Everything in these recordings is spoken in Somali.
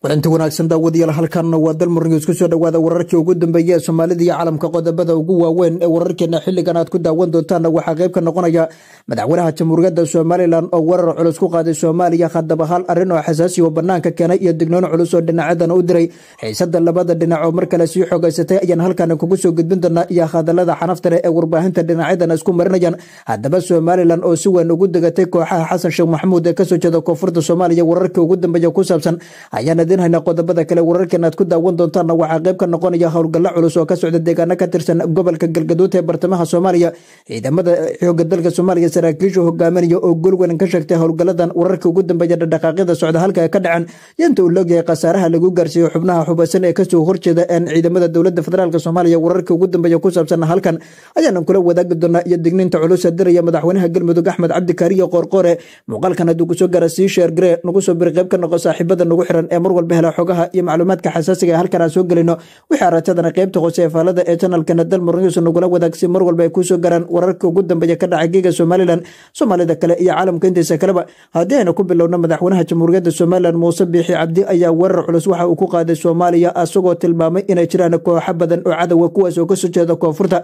wainta wanaagsan daawadayaal halkanna waa dalmurniws ku soo dhowaada wararkii ugu dambeeya ee soomaalida iyo caalamka qodobada ugu waaweyn ee wararkeena xilligan aad ku daawan doontaanna waxaa qayb ka noqonaya madaxweynaha jamhuuriyadda somalilan oo weerar culus ku qaaday soomaaliya haddaba hal arrin oo xasaasi oo bannaanka keenay iyo dignoon culus oo dhinacyadan u diray xiisada labada dhinac oo mar kale sii xoogaysatay ayaan halkana kugu soo gudbin doonaa iyo hadallada xanafta ee warbaahinta dhinacyadan isku marinayaan haddaba somalilan oo si weyn ugu degatay kooxaha xasan sheekh maxamuud ee kasoo jeeda koonfurta soomaaliya wararkii ugu dambeeya ku saabsan ayaana idinhaynaa qodobada kale wararkan aad ku daawan doontaanna waxaa qayb ka noqonaya howlgalla culus oo ka socda deegaano ka tirsan gobolka galgaduud ee bartamaha soomaaliya ciidamada xooga dalka soomaaliya saraakiishu hogaaminaya oo golwelan ka sheegtay howlgalladan wararka ugu dambeeya dhaqdhaqaaqyada socda halka ka dhacan inta uu loogyahay khasaaraha lagu gaarsiiyo xubnaha xubaysan ee kasoo horjeeda een ciidamada dowladda federaalk soomaaliya wararka ugu dambeeya ku saabsan halkan ayaanan kula wadaagi doonaa iyo digniinta culusa diraya madaxweynaha galmudug axmed cabdikaariyo qoorqoore muuqaalkan hadduu kusoo gaara sii sheergaree nagu soo biri qayb ka noqo saaxiibada nagu xiran ee marwa walba hela xogaha iyo macluumaadka xasaasiga ee ah halkan aan soo gelino wixii aragtadana qaybta hoose ee faalada ee janalkana dalmur news nagula wadaagsi mar walba ay kuusoo garaan wararka ugu dambeeya ka dhaca geega somalilan soomaalida kale iyo caalamka intiisa kaleba haddii aynu ku bilowno madaxweynaha jamhuuriyadda somalilan muuse biixi cabdi ayaa weerar culus waxa uu ku qaaday soomaaliya asagoo tilmaamay inay jiraan kooxo badan oo cadowga ah, kuwaas oo kasoo jeeda koonfurta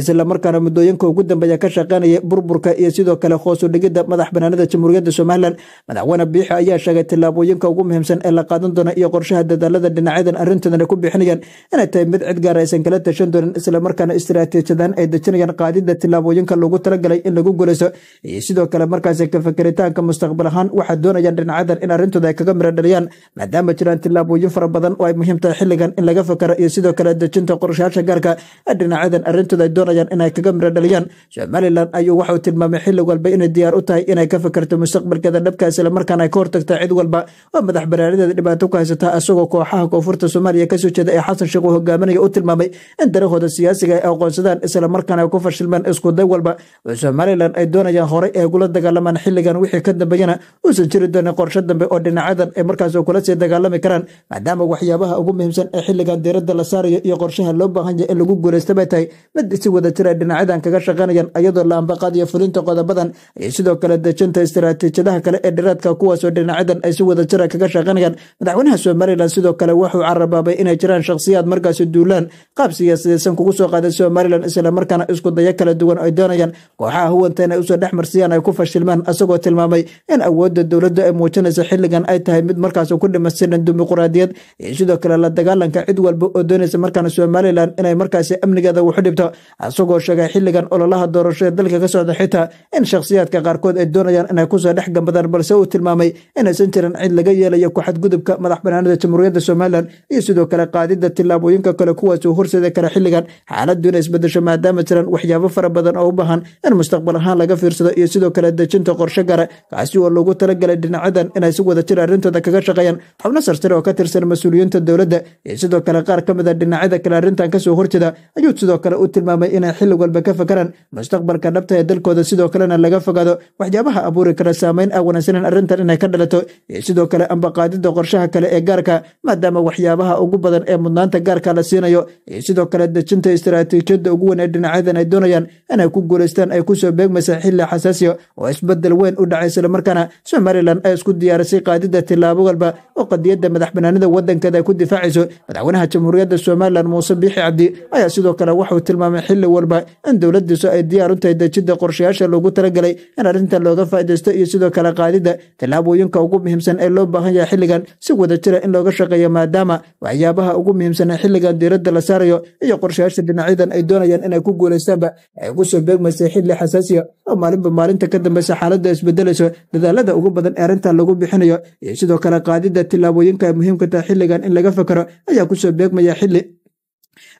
islamarkaana muddooyinka ugu dambeeya ka shaqaynaya burburka iyo sidoo kale hoos dhigidda madax banaanida jamhuuriyadda somalilan madaxweyne biixi ayaa sheegay tillaabooyinka ugu muhiimsan ee la qaadan doona iyo qorshaha dadaalada dhinacyadan arrintoodan ay ku bixinayaan inay tahay mid cid gaar aysan kala tashan doonin islamarkaana istaraatiijadan ay dejinayaan qaadida tillaabooyinka loogu talagalay in lagu guulayso iyo sidoo kale markaasi ka fikiritaanka mustaqbal ahaan waxay doonayaan dhinacyadan in arrintooda ay kaga miro dhaliyaan maadaama jiraan tillaabooyin fara badan oo ay muhiim tahay xilligan in laga fakaro iyo sidoo kale dejinta qorshayaasha gaarka ah. dhinacyadan arrintooda ay doonayaan inay kaga miro dhaliyaan somalilan ayuu waxau tilmaamay xilli walba inay diyaar u tahay inay ka fikirto mustaqbalkeeda dhabka islamarkaana ay ka hortagta cid walba oo madax baraaradeda dhibaato ku haysataa asagoo kooxaha koonfurta soomaaliya kasoo jeeda ee xasan sheekh uu hogaaminaya u tilmaamay in darahooda siyaasiga ay aqoonsadaan islamarkaana ay ku fashilmeen iskuday walba oo somalilan ay doonayaan horay ay kula dagaalamaan xilligan wixii ka dambeeyana uusan jiri doonin qorsho dambe oo dhinacyadan ay markaas kula sii dagaalami karaan maadaama waxyaabaha ugu muhiimsan ee xilligan diiradda la saarayo iyo qorshaha loo baahan yahay in lagu guulaysta bay tahay mid si wada jir ah dhinacyadan kaga shaqaynayaan ayadoo laambaqaad fulinta qodobadan ayay sidoo kale dejinta istaraatiijiyadaha kale ee dhiraadka kuwaasoo dhinacyadan ay si wada jira ah kaga shaqaynayaan madaxweynaha somalilan sidoo kale wuxuu carabaabay inay jiraan shakhsiyaad markaasi duulaan qaab siyaasadeysan kugu soo qaaday somalilan islamarkaana isku dayo kala duwan ay doonayaan kooxaha huwanta inay usoo dhex marsiyaan ay ku fashilmaan asagoo tilmaamay in awoodda dowladda ay muujinaysa xilligan ay tahay mid markaas ku dhimasinan dimuquraadiyad iyo sidoo kale la dagaalanka cid walba oo doonaysa markaana somalilan inay markaasi amnigeeda waxu dhibto asagoo sheegay xilligan ololaha doorashada dalka ka socda xitaa in shakhsiyaadka qaarkood ay doonayaan inay kusoo dhex gambadaan balse uu tilmaamay inaysan jiran cid laga yeelayo ku xadgudubka madax banaanida jamhuuriyadda somalilan iyo sidoo kale qaadidda tilaabooyinka kale kuwaas uu horseeda kara xilligan xaaladdu inay isbedesho maadaama jiraan waxyaabo fara badan oo u baahan in mustaqbal ahaan laga fiirsado iyo sidoo kale dejinta qorshe gare kaasi oo loogu talagalay dhinacyadan inay si wada jir arrintooda kaga shaqeeyaan xubno sarsare oo ka tirsan mas-uuliyiinta dowladda iyo sidoo kale qaar ka mida ah dhinacyada kale arrintan kasoo horjeeda ayuu sidoo kale u tilmaamay inay xilli walba ka fakaraan mustaqbalka dhabta ee dalkooda sidoo kalena laga fogaado waxyaabaha abuuri kara saameyn ah wanaagsanan arrintan inay ka dhalato iyo sidoo kale amba qorshaha kale ee gaarka maadaama waxyaabaha ugu badan ee mudnaanta gaarka la siinayo iyo sidoo kale dejinta istaraatiijiyadda ugu weyn ee dhinacyadan ay doonayaan inay ku guuleystaan ay kusoo beegmaysa xilli xasaasiya oo isbedel weyn u dhacay islamarkaana somalilan ay isku diyaarisay qaadida tillaabo walba oo qadiyadda madaxbanaanida waddankeeda ay ku difaacayso madaxweynaha jamhuuriyadda somalilan muuse biixi cabdi ayaa sidoo kale waxuu tilmaamay xilli walba in dowladdiisu ay diyaar u tahay dejidda qorshayaasha loogu talagalay in arrintan looga faa'idaysto iyo sidoo kale qaadida tillaabooyinka ugu muhiimsan ee loo baahan yahay xilligan si wadajira in looga shaqeeyo maadaama waxyaabaha ugu muhiimsanaa xilligan diiradda la saarayo iyo qorshayaasha dhinacyadan ay doonayaan inay ku guulaystaanba ay ku soo beegmaysay xilli xasaasiya oo maalinba maalinta ka dambeysa xaaladda isbedelayso dadaalada ugu badan ee arrintan lagu bixinayo iyo sidoo kale qaadidda tillaabooyinka ay muhiimka tahay xilligan in laga fakaro ayaa ku soo beegmaya xilli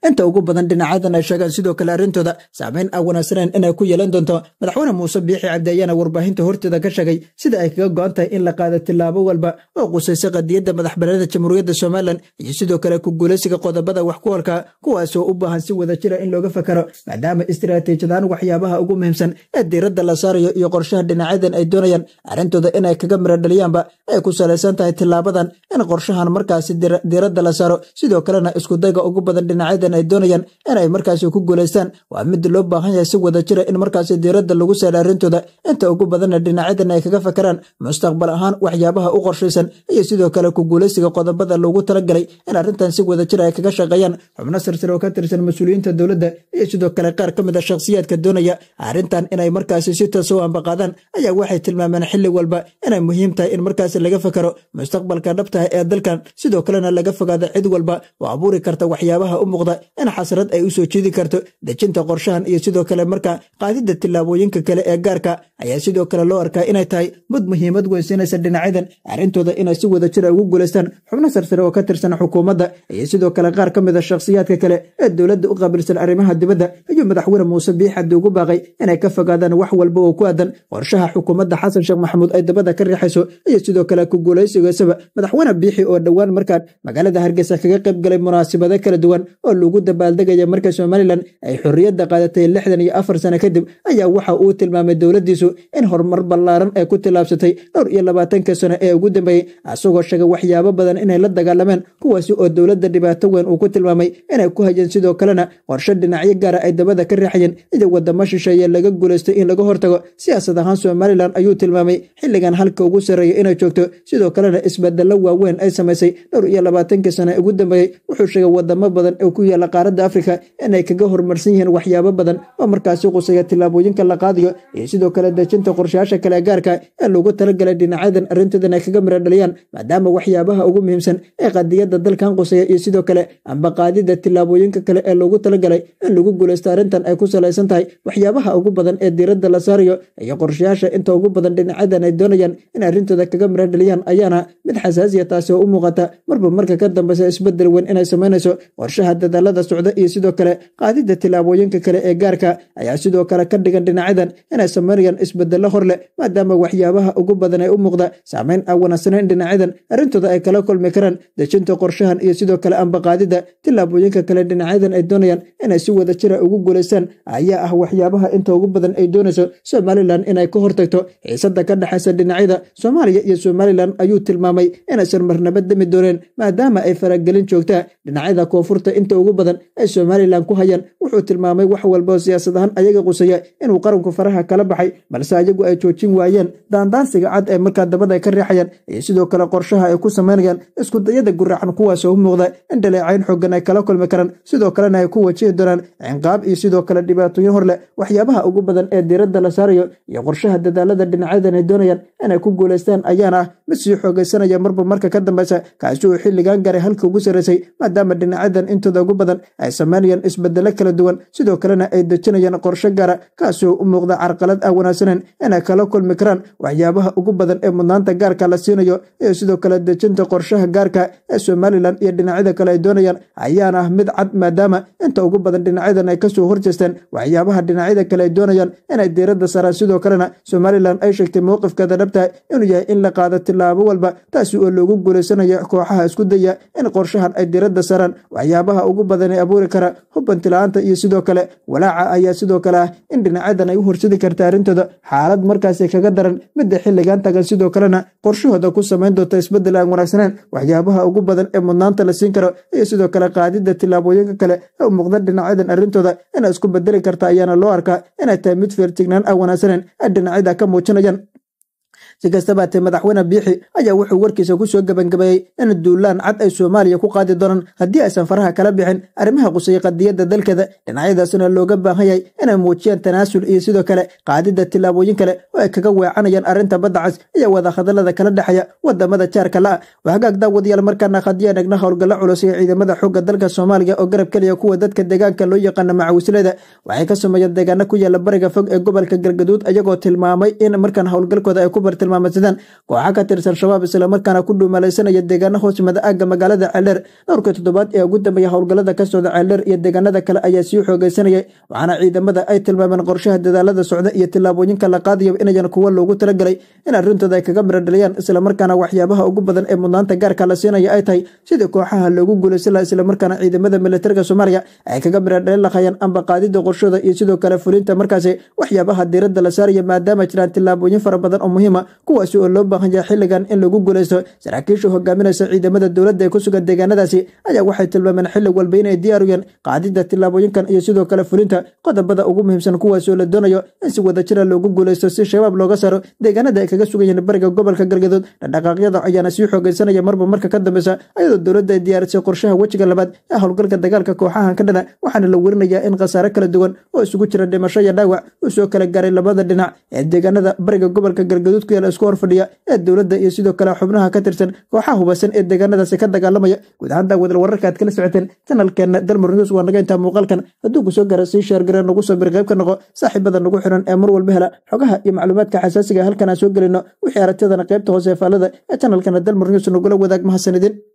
inta ugu badan dhinacyadan ay sheegaan sidoo kale arrintooda saameyn a ah wanaagsaneyn inay ku yeelan doonto madaxweyne muuse biixi cabdi ayaana warbaahinta horteeda ka sheegay sida ay kaga go go'an tahay in la qaada tilaabo walba oo qusaysa qadiyadda madaxbanida jamhuuriyadda somalilan iyo sidoo kale ku guulaysiga qodobada wax ku holka kuwaasoo u baahan si wada jira ah in looga fakaro maadaama istiraatiijiyadaan waxyaabaha ugu muhiimsan ee diiradda la saarayo iyo qorshaha dhinacyadan ay doonayaan arrintooda inay kaga miradhaliyaanba ay ku salaysan tahay tillaabadan in qorshahan markaasi diiradda la saaro sidoo kalena iskudayga ugu badan dhinac saacidan ay doonayaan in markaasi ku guuleystaan waa mid loo baahan yahay si wada jira in markaasi diiradda lagu saaro arrintooda inta ugu badanna dhinacyadan ay kaga fakaraan mustaqbal ahaan waxyaabaha u qorshaysan iyo sidoo kale ku guulaysiga qodobada loogu talagalay in arrintan si wada jira ay kaga shaqeeyaan xubno silsir oo ka tirsan mas-uuliyiinta dowladda iyo sidoo kale qaar ka mid a ah shakhsiyaadka doonaya arrintan inay markaasi si toosoo ah ambaqaadaan ayaa waxay tilmaameen xilli walba inay muhiim tahay in markaasi laga fakaro mustaqbalka dhabta ah ee dalkan sidoo kalena laga fogaada cid walba oo abuuri karta waxyaabaha u muuqda in xasrad ay u soo jeedi karto dejinta qorshahan iyo sidoo kale marka qaadida tillaabooyinka kale ee gaarka ayaa sidoo kale loo arkaa inay tahay mid muhiimad weynsiinaysa dhinacyadan arrintooda inay si wada jira ah ugu guulaystaan xubno sarsare oo ka tirsan xukuumadda iyo sidoo kale qaar ka mid a ah shakhsiyaadka kale ee dowladda u qabilsan arrimaha dibadda ayuu madaxweyne muuse biixaddi ugu baaqay inay ka fogaadaan wax walba oo ku aadan qorshaha xukuumadda xasan sheekh maxamuud ay dabada ka riixayso iyo sidoo kale ku guulaysigaysaba madaxweyne biixi oo dhowaan markaan magaalada hargeysa kaga qayb galay munaasabado kala duwan oo lagu dabaaldegaya marka somalilan ay xorriyadda qaadatay lixdan iyo afar sano kadib ayaa waxa uu tilmaamay dowladdiisu in horumar ballaaran ay ku tilaabsatay dhowr iyo labaatanka sano ee ugu dambeeyey asagoo sheegay waxyaabo badan inay la dagaalameen kuwaasi oo dowladda dhibaato weyn uu ku tilmaamay inay ku hayeen sidoo kalena qorshe dhinacyo gaara ah ay dabada ka riixayeen ida waddamo shisheeye laga guulaystay in laga hortago siyaasad ahaan somalilan ayuu tilmaamay xilligan halka ugu sarreeya inay joogto sidoo kalena isbeddello waaweyn ay samaysay dhowr iyo labaatankii sano ugu dambeeyey wuxuu sheegay wadamo badan oo ku yaala qaaradda afrika inay kaga horumarsan yihiin waxyaabo badan oo markaasi qusaya tillaabooyinka la qaadayo iyo sidoo kale dejinta qorshayaasha kale gaarka ee loogu talagalay dhinacyadan arrinteedan ay kaga miradhaliyaan maadaama waxyaabaha ugu muhiimsan ee qadiyadda dalkan qusaya iyo sidoo kale amba qaadida tillaabooyinka kale ee loogu talagalay in lagu guuleysto arrintan ay ku salaysan tahay waxyaabaha ugu badan ee diiradda la saarayo iyo qorshayaasha inta ugu badan dhinacyadan ay doonayaan in arrintooda kaga miradhaliyaan ayaana mid xasaasiya ah taasi oo u muuqata marba marka ka dambeysa isbedel weyn inay samaynayso qorshaha dadaalada socda iyo sidoo kale qaadida tilaabooyinka kale ee gaarka ayaa sidoo kale ka dhigan dhinacyadan inay sameynayaan isbedelo hor maadaama waxyaabaha ugu badan ee u muuqda saameyn aan wanaagsanayn dhinacyadan arrintooda ay kala kulmi karaan dejinta qorshahan iyo sidoo kale amba qaadidda tilaabooyinka kale dhinacyadan ay doonayaan inay si wada jira ah ugu guulaystaan ayaa ah waxyaabaha inta ugu badan ay doonayso somalilan inay ka hortagto xiisadda ka dhexaysa dhinacyada soomaaliya iyo somalilan ayuu tilmaamay inaysan marnaba dami dooneen maadaama ay faragelin joogtaa dhinacyada koonfurta inta ugu badan ay somalilan ku hayaan wuxuu tilmaamay wax walbao siyaasad ayaga qusaya inuu qaranku faraha kala baxay balse ayagu ay joojin waayeen daandaansiga cad ee markaa dabada ay ka riixayaan iyo sidoo kale qorshaha ay ku samaynayaan isku dayada guraacan kuwaasoo u muuqda in dhaleecayn xoogan ay kala kulmi karaan sidoo kalena ay ku wajihi doonaan cinqaab iyo sidoo kale dhibaatooyin hor waxyaabaha ugu badan ee diiradda la saarayo iyo qorshaha dadaalada dhinacyadan ay doonayaan inay ku guulaystaan ayaana ah mid sii xoogaysanaya marba marka ka dambeysa kaasi uu xilligan garay halka ugu sarraysay maadaama dhinacyadan intooda intooda ugu badan ay samaynayaan isbedelo kala duwan sidoo kalena ay dejinayaan qorsho gaara kaasoo u muuqda carqalad ah wanaagsaneyn inay kala kulmi karaan waxyaabaha ugu badan ee mudnaanta gaarka la siinayo iyo sidoo kale dejinta qorshaha gaarka ee somalilan iyo dhinacyada kale ay doonayaan ayaana ah mid cad maadaama inta ugu badan dhinacyadan ay kasoo horjeesteen waxyaabaha dhinacyada kale ay doonayaan inay diiradda saaraan sidoo kalena somalilan ay sheegtay mowqifkeeda dhabtaha inuu yahay in la qaado tilaabo walba taasi oo loogu guulaysanayo kooxaha isku daya in qorshahan ay diiradda saaraan waxyaabaha ugu badan ee abuuri kara hubbantila-aanta iyo sidoo kale walaaca ayaa sidoo kale ah in dhinacyadan ay u horsadi karta arrintooda xaalad markaasi kaga daran midda xilligan tagan sidoo kalena qorshahooda ku samayn doonta isbeddel aan wanaagsaneen waxyaabaha ugu badan ee mudnaanta la siin karo iyo sidoo kale qaadidda tilaabooyinka kale ee u muuqda dhinacyadan arrintooda inay isku bedeli karta ayaana loo arkaa inay tahay mid feertignaan aan ah wanaagsaneen ee dhinacyada ka muujinayaan si kastaba hatee madaxweyne biixi ayaa wuxuu warkiisa kusoo gabangabeeyey in duulaan cad ay soomaaliya ku qaadi doonaan haddii aysan faraha kala bixin arrimaha qusaya qadiyadda dalkeeda dhinacyadaasna looga baahan yahay inay muujiyaan tanaasul iyo sidoo kale qaadidda tillaabooyin kale oo ay kaga weecanayaan arrinta baddacas iyo wadahadallada kala dhexeeya wadamada jaarka la'a waxagaag daawadayaal markaana khadiyanagna howlgalla culus ee ciidamada xoogga dalka soomaaliya oo garab keliya kuwa dadka deegaanka loo yaqaana macawisleyda waxay ka sameeyeen deegaano ku yaala bariga fog ee gobolka galgaduud iyagoo tilmaamay in markaan howlgalkooda ay ku bartil tilmaamsadeen kooxa ka tirsan shabaab islamarkaana ku dhuumalaysanaya deegaana hoosimada aagga magaalada celdheer dhowrka toddobaad ee ugu dambeeya howlgallada ka socda celdheer iyo deegaanada kale ayaa sii xoogaysanayay waxaana ciidamada ay tilmaameen qorshaha dadaalada socda iyo tilaabooyinka la qaadayo inayan kuwa loogu talagelay in arrintooda ay kaga miradhaliyaan islamarkaana waxyaabaha ugu badan ee mudnaanta gaarka la siinaya ay tahay sidii kooxaha loogu guulaysan islamarkaana ciidamada militariga soomaaliya ay kaga miradhalin lahayaan amba qaadida qorshooda iyo sidoo kale fulinta markaasi waxyaabaha diiradda la saaraya maadaama jiraan tilaabooyin fara badan oo muhiima kuwaasi oo loo baahan yahay xilligan in lagu guulaysto saraakiisha hogaaminaysa ciidamada dowladda ee ku sugan deegaanadaasi ayaa waxay tilmaameen xilli walba inay diyaar u yaen qaadidda tillaabooyinkan iyo sidoo kale fulinta qodobada ugu muhiimsan kuwaasi oo la doonayo in si wadajira loogu guulaysto si shabaab looga saaro deegaanada ay kaga sugan yihiin bariga gobolka galgaduud dhaqaaqyada ayaana sii xoogeysanaya marba marka ka dambeysa ayadoo dowladda ay diyaarisay qorshaha wejiga labaad ee howlgalka dagaalka kooxahan ka dhana waxaana la werinayaa in khasaare kala duwan oo isugu jira dhimasho iyo dhaawac uu soo kala gaaray labada dhinac ee deegaanada bariga gobolka galgaduud ku yaala isku horfadhiya ee dowladda iyo sidoo kale xubnaha ka tirsan kooxaha hubaysan ee deegaanadaasi ka dagaalamaya guud ahaanta wadal wararka aad kala socoteen janalkeenna dalmar news waa naga intaa muuqaalkan hadduu kusoo soo gara sii sheergareen nagu soo bir qayb ka noqo saaxiibada nagu xiran ee mar walba hela xogaha iyo macluumaadka xasaasiga ah, halkan aan soo gelino wixii aragtidana qaybta hoose faallada ee janalkana dalmar news nagula wadaag mahadsanidin